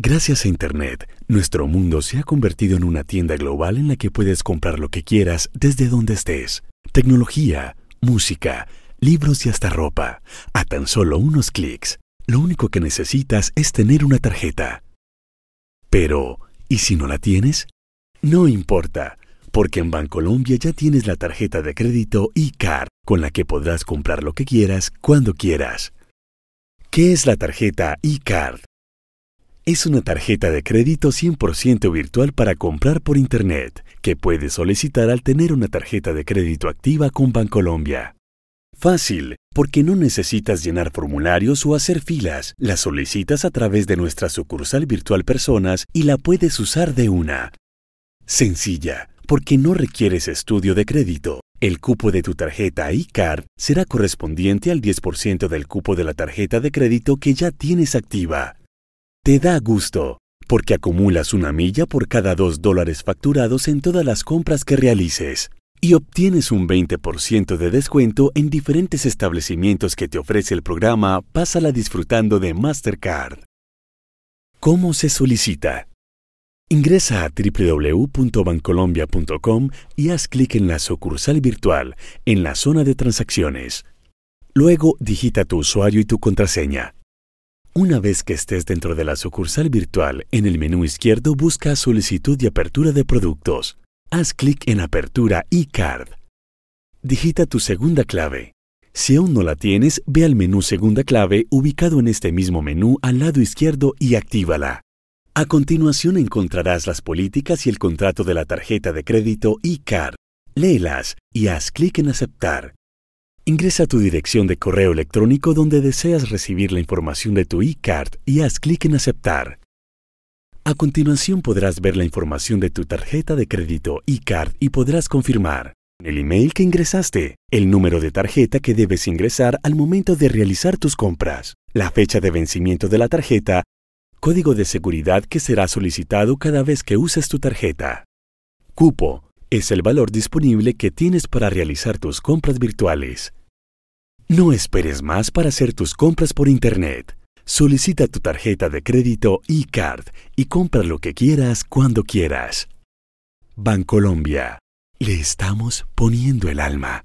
Gracias a Internet, nuestro mundo se ha convertido en una tienda global en la que puedes comprar lo que quieras desde donde estés. Tecnología, música, libros y hasta ropa, a tan solo unos clics. Lo único que necesitas es tener una tarjeta. Pero, ¿y si no la tienes? No importa, porque en Bancolombia ya tienes la tarjeta de crédito e-card con la que podrás comprar lo que quieras cuando quieras. ¿Qué es la tarjeta e-card? es una tarjeta de crédito 100% virtual para comprar por Internet, que puedes solicitar al tener una tarjeta de crédito activa con Bancolombia. Fácil, porque no necesitas llenar formularios o hacer filas, la solicitas a través de nuestra sucursal virtual Personas y la puedes usar de una. Sencilla, porque no requieres estudio de crédito. El cupo de tu tarjeta iCard será correspondiente al 10% del cupo de la tarjeta de crédito que ya tienes activa te da gusto, porque acumulas una milla por cada 2 dólares facturados en todas las compras que realices y obtienes un 20% de descuento en diferentes establecimientos que te ofrece el programa Pásala disfrutando de Mastercard. ¿Cómo se solicita? Ingresa a www.bancolombia.com y haz clic en la sucursal virtual en la zona de transacciones. Luego digita tu usuario y tu contraseña. Una vez que estés dentro de la sucursal virtual, en el menú izquierdo busca Solicitud y Apertura de Productos. Haz clic en Apertura eCard. Digita tu segunda clave. Si aún no la tienes, ve al menú Segunda clave ubicado en este mismo menú al lado izquierdo y actívala. A continuación encontrarás las políticas y el contrato de la tarjeta de crédito eCard. Léelas y haz clic en Aceptar. Ingresa tu dirección de correo electrónico donde deseas recibir la información de tu e-card y haz clic en Aceptar. A continuación podrás ver la información de tu tarjeta de crédito e y podrás confirmar el email que ingresaste, el número de tarjeta que debes ingresar al momento de realizar tus compras, la fecha de vencimiento de la tarjeta, código de seguridad que será solicitado cada vez que uses tu tarjeta. Cupo es el valor disponible que tienes para realizar tus compras virtuales. No esperes más para hacer tus compras por Internet. Solicita tu tarjeta de crédito e-card y compra lo que quieras cuando quieras. Bancolombia. Le estamos poniendo el alma.